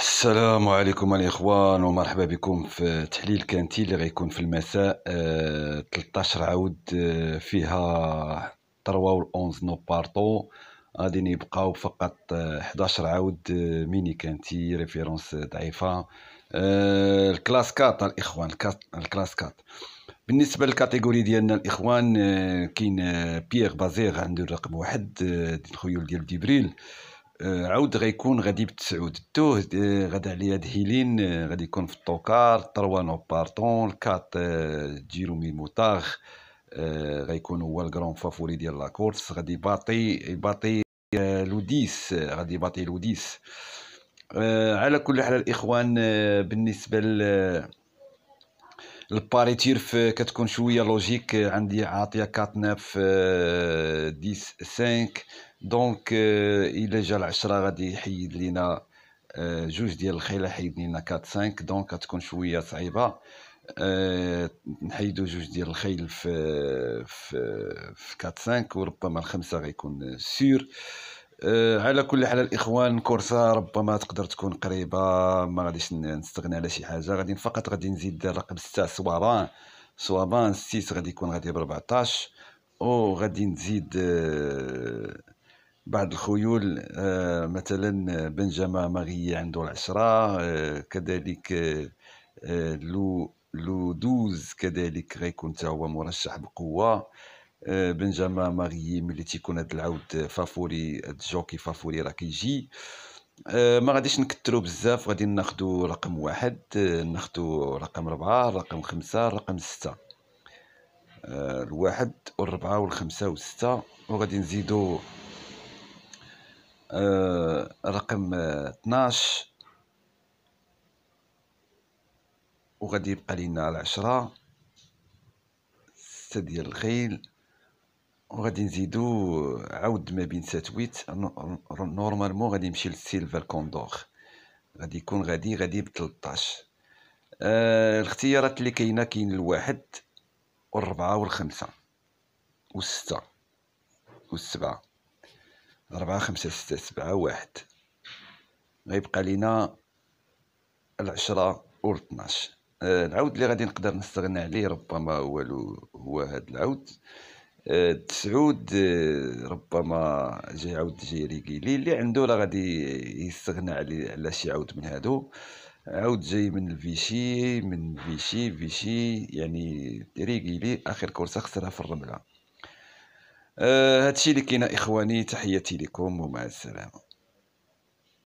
السلام عليكم الاخوان ومرحبا بكم في تحليل كانتي اللي غيكون في المساء أه 13 عود آه، فيها 3 و 11 نو بارتو غادي يبقاو فقط 11 آه، عود آه، ميني كانتي ريفيرونس ضعيفه الكلاس 4 الاخوان الكلاس 4 بالنسبه للكاتيجوري ديالنا الاخوان كاين بيير بازير عنده الرقم واحد دي الخيول ديال ديبريل آه، عاود غيكون غادي بتسعود التوه آه، غدا يد هيلين آه، غادي يكون في الطوكار تروا نو بارتون الكات جيرو مي موتاغ غيكون هو الكرون فافوري ديال لا كورس غادي باطي باطي لوديس غادي باطي لوديس على كل حال الاخوان بالنسبه ل الباريتير تيرف كتكون شويه لوجيك عندي عاطيه كات 9 10 5 دونك الى جا العشرة غادي يحيد لينا جوج ديال الخيل حيد لينا 4 5 دونك غتكون شويه صعيبه نحيدو جوج ديال الخيل في في في 4 5 وربما الخمسه غيكون سير على كل حال الاخوان كورسا ربما تقدر تكون قريبه ما غاديش نستغنى على شي حاجه غادي فقط غادي نزيد رقم 6 سوابان سوابان 6 غادي يكون غادي ب 14 وغادي نزيد أه بعض الخيول آه، مثلا بنجاما ماغيي عنده العشرة آه، كذلك آه، لو لو دوز كذلك غيكون حتى هو مرشح بقوه بنجاما ماغيي ملي تيكون هاد العود فافوري هاد الجوكي فافوري راه كيجي ما غاديش نكثروا بزاف غادي ناخدو رقم واحد ناخدو رقم ربعة رقم خمسة رقم ستة الواحد والربعة والخمسة والستة وغادي نزيدو آه، رقم 12 آه، وغادي يبقى لينا العشرة 6 ديال الخيل وغادي نزيدو عاود ما بين 7 8 نورمالمون غادي نمشي للسيلفر كوندور غادي يكون غادي غادي ب 13 آه الاختيارات اللي كاينه كاين الواحد والربعة والخمسة والستة والسبعة ربعة خمسة ستة سبعة واحد غيبقى لينا العشرة و الطناش آه، العود اللي غادي نقدر نستغنى عليه ربما هو هو هاد العود التسعود آه، تسعود آه، ربما جاي عود جيري كيلي اللي عنده راه غادي يستغنى على على شي عود من هادو عاود جاي من الفيشي من فيشي فيشي يعني ريغيلي اخر كورسه خسرها في الرمله آه، هادشي اللي كاين اخواني تحياتي لكم ومع السلامه